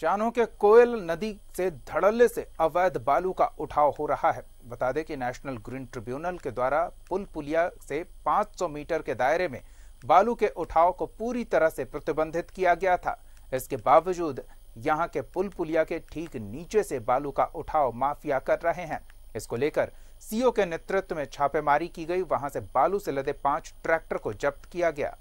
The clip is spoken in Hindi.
चानो के कोयल नदी से धड़ल्ले से अवैध बालू का उठाव हो रहा है बता दें कि नेशनल ग्रीन ट्रिब्यूनल के द्वारा पुल पुलिया से 500 मीटर के दायरे में बालू के उठाव को पूरी तरह से प्रतिबंधित किया गया था इसके बावजूद यहां के पुल पुलिया के ठीक नीचे से बालू का उठाव माफिया कर रहे हैं इसको लेकर सीओ के नेतृत्व में छापेमारी की गई वहां से बालू से लदे पांच ट्रैक्टर को जब्त किया गया